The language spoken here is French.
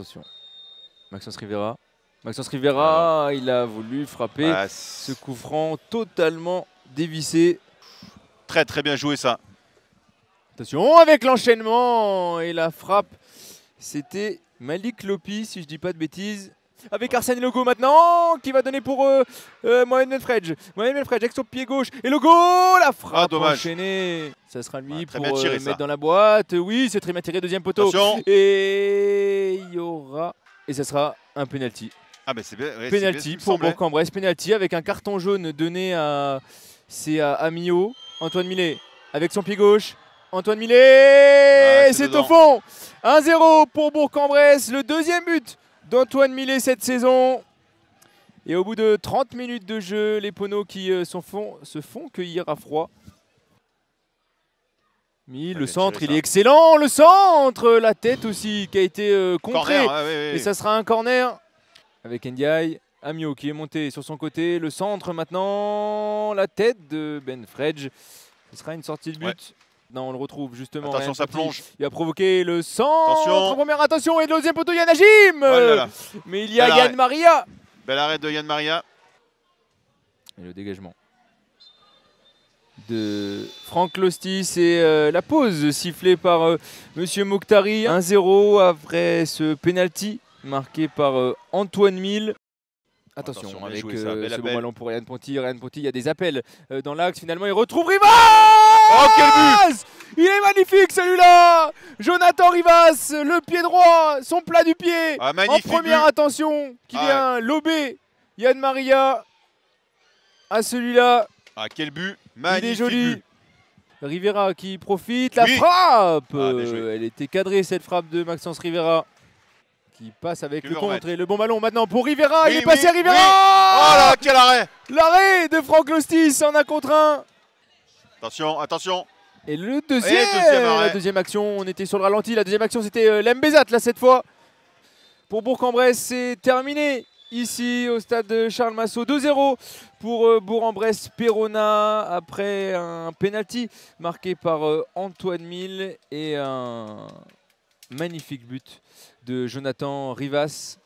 Attention. Maxence Rivera. Maxence Rivera, ah. il a voulu frapper ah, ce coup franc totalement dévissé. Très très bien joué ça. Attention avec l'enchaînement et la frappe. C'était Malik Lopi, si je dis pas de bêtises. Avec Arsène Logo maintenant, qui va donner pour eux. Euh, Mohamed Melfredge. Mohamed Melfredge avec son pied gauche. Et Logo, la frappe ah, enchaînée. Ça sera lui pour euh, mettre dans la boîte. Oui, c'est très bien deuxième poteau. Et il y aura... Et ça sera un penalty. Ah bah c'est bien. Ouais, penalty pour Bourg-en-Bresse. Penalty avec un carton jaune donné à... C'est à Amio. Antoine Millet avec son pied gauche. Antoine Millet C'est au fond 1-0 pour Bourg-en-Bresse. Le deuxième but d'Antoine Millet cette saison. Et au bout de 30 minutes de jeu, les poneaux qui euh, se font cueillir à froid. Ah, le centre, il est excellent, le centre, la tête aussi qui a été euh, contrée. Et ça sera un corner avec Ndiaye, Amio qui est monté sur son côté, le centre maintenant, la tête de Ben Fredge. Ce sera une sortie de but. Non, on le retrouve justement. Attention, ça plonge. Il a provoqué le centre. Attention. Première attention et le deuxième poteau, Yann oh Mais il y a Yann Maria. Bel arrêt de Yann Maria. Et le dégagement de Franck Lostis et euh, la pause sifflée par euh, Monsieur Mokhtari. 1-0 après ce penalty marqué par euh, Antoine Mille. Attention, avec ce ballon pour Ryan Ponty. Ryan Ponty, il y a des appels dans l'axe. Finalement, il retrouve Rivas oh, quel but Il est magnifique celui-là Jonathan Rivas, le pied droit, son plat du pied. Ah, en première attention, qui y ah, vient lober Yann Maria à celui-là. Ah, quel but Magnifique Il est joli Rivera qui profite, la frappe ah, Elle était cadrée cette frappe de Maxence Rivera qui passe avec le, contre et le bon ballon maintenant pour Rivera, il est passé à Rivera Oh là, quel arrêt L'arrêt de Franck Lostis en a contre un Attention, attention Et le deuxième, La deuxième action, on était sur le ralenti, la deuxième action c'était euh, Lembezat là cette fois. Pour Bourg-en-Bresse, c'est terminé ici au stade de Charles Massot. 2-0 pour euh, Bourg-en-Bresse Perona après un penalty marqué par euh, Antoine Mille et un magnifique but de Jonathan Rivas.